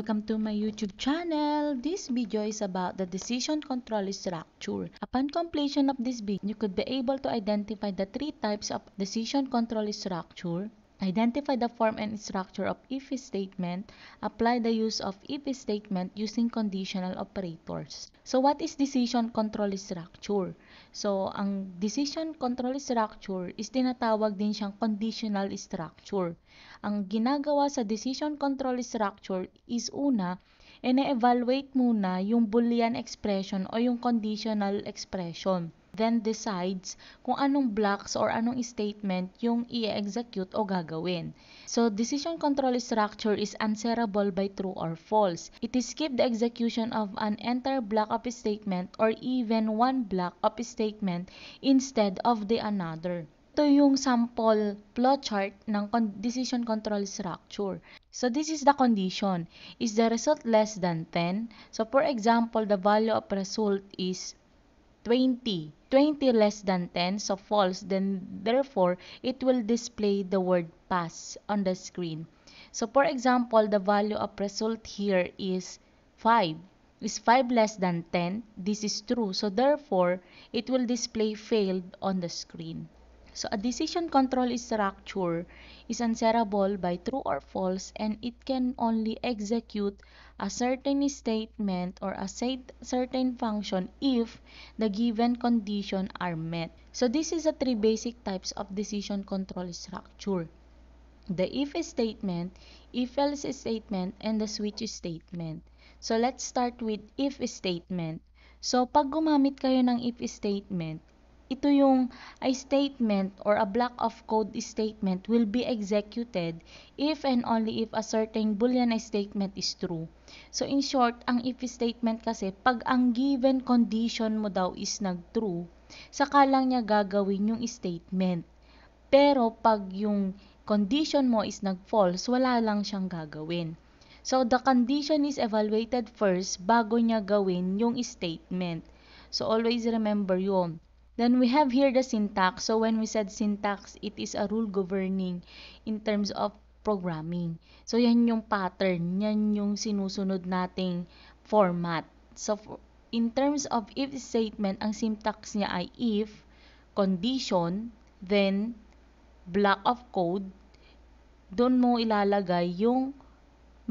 Welcome to my YouTube channel. This video is about the decision control structure. Upon completion of this video, you could be able to identify the three types of decision control structure Identify the form and structure of if statement. Apply the use of if statement using conditional operators. So, what is decision control structure? So, ang decision control structure is tinatawag din siyang conditional structure. Ang ginagawa sa decision control structure is una, ine-evaluate muna yung Boolean expression o yung conditional expression then decides kung anong blocks or anong statement yung i-execute o gagawin. So, decision control structure is answerable by true or false. It is skip the execution of an entire block of statement or even one block of statement instead of the another. Ito yung sample flowchart ng decision control structure. So this is the condition. Is the result less than 10? So for example, the value of result is 20. 20 less than 10, so false. Then, therefore, it will display the word pass on the screen. So, for example, the value of result here is 5. Is 5 less than 10? This is true. So, therefore, it will display failed on the screen. So a decision control structure is answerable by true or false and it can only execute a certain statement or a certain function if the given condition are met. So this is the three basic types of decision control structure. The if statement, if else statement, and the switch statement. So let's start with if statement. So pag gumamit kayo ng if statement, ito yung a statement or a block of code statement will be executed if and only if a certain boolean statement is true. So in short, ang if statement kasi pag ang given condition mo daw is nag-true, saka lang niya gagawin yung statement. Pero pag yung condition mo is nag-false, wala lang siyang gagawin. So the condition is evaluated first bago niya gawin yung statement. So always remember yun. Then we have here the syntax. So when we said syntax, it is a rule governing in terms of programming. So yan yung pattern, yan yung sinusunod nating format. So in terms of if statement, ang syntax niya ay if, condition, then block of code, doon mo ilalagay yung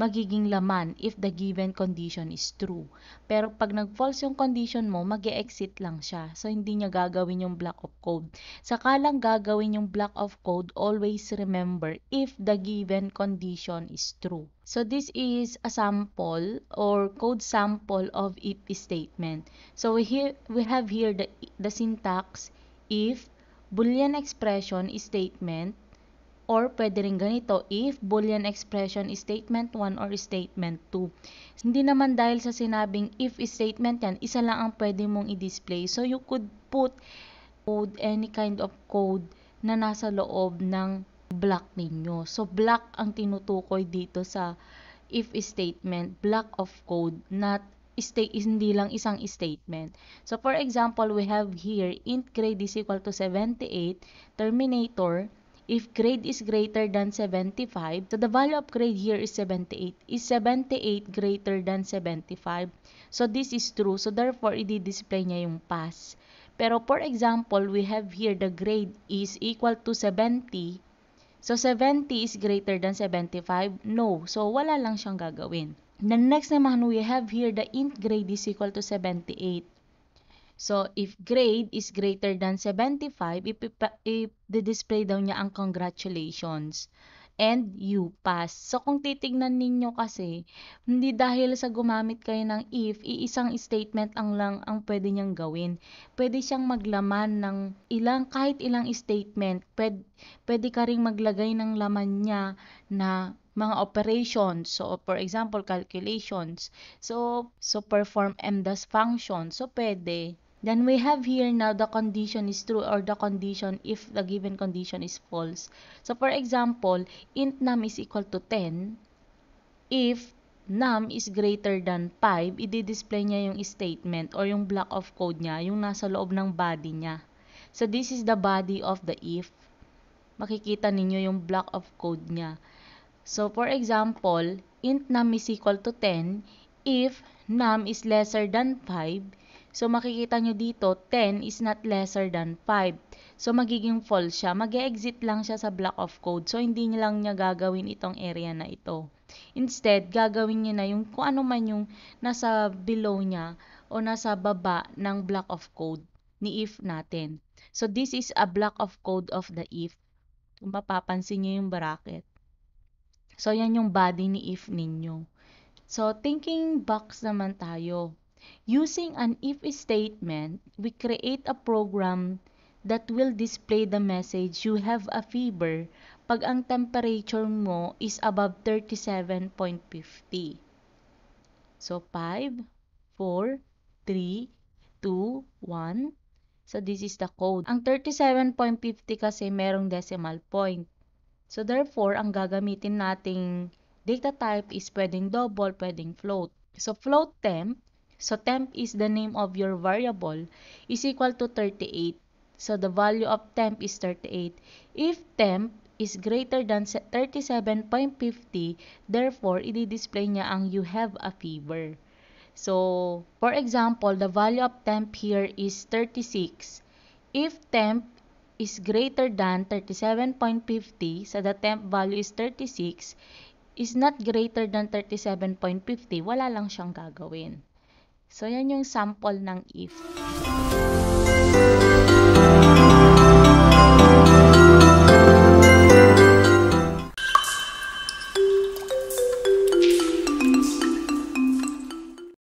magiging laman if the given condition is true. Pero pag nag-false yung condition mo, mag -e exit lang siya. So, hindi niya gagawin yung block of code. Sakalang gagawin yung block of code, always remember if the given condition is true. So, this is a sample or code sample of if statement. So, we, here, we have here the, the syntax if, boolean expression statement, Or pwede rin ganito if Boolean expression statement 1 or statement 2. Hindi naman dahil sa sinabing if statement yan, isa lang ang pwede mong i-display. So you could put code, any kind of code na nasa loob ng block ninyo. So block ang tinutukoy dito sa if statement, block of code, not state hindi lang isang statement. So for example, we have here int grade is equal to 78, terminator if grade is greater than 75, so the value of grade here is 78. Is 78 greater than 75? So this is true. So therefore, i-display niya yung pass. Pero for example, we have here the grade is equal to 70. So 70 is greater than 75? No. So wala lang siyang gagawin. The next naman, we have here the int grade is equal to 78. So, if grade is greater than 75, i-display daw niya ang congratulations and you pass. So, kung titignan ninyo kasi, hindi dahil sa gumamit kayo ng if, iisang statement ang lang ang pwede niyang gawin. Pwede siyang maglaman ng ilang, kahit ilang statement. Pwede, pwede ka rin maglagay ng laman niya na mga operations. So, for example, calculations. So, so perform MDAS function. So, pwede. Then we have here now the condition is true or the condition if the given condition is false. So for example, int num is equal to 10 if num is greater than 5, i-display niya yung statement or yung block of code niya, yung nasa loob ng body niya. So this is the body of the if. Makikita ninyo yung block of code niya. So for example, int num is equal to 10 if num is lesser than 5 So makikita nyo dito, 10 is not lesser than 5. So magiging false siya. mag -e exit lang siya sa block of code. So hindi niya lang niya gagawin itong area na ito. Instead, gagawin niya na yung kung ano man yung nasa below niya o nasa baba ng block of code ni if natin. So this is a block of code of the if. Kung mapapansin niyo yung bracket. So yan yung body ni if ninyo. So thinking box naman tayo. Using an if statement, we create a program that will display the message you have a fever pag ang temperature mo is above 37.50. So 5, 4, 3, 2, 1. So this is the code. Ang 37.50 kasi merong decimal point. So therefore, ang gagamitin nating data type is pwedeng double, pwedeng float. So float temp So temp is the name of your variable is equal to 38. So the value of temp is 38. If temp is greater than 37.50, therefore, i-display niya ang you have a fever. So, for example, the value of temp here is 36. If temp is greater than 37.50, so the temp value is 36, is not greater than 37.50, wala lang siyang gagawin. So, yan yung sample ng if.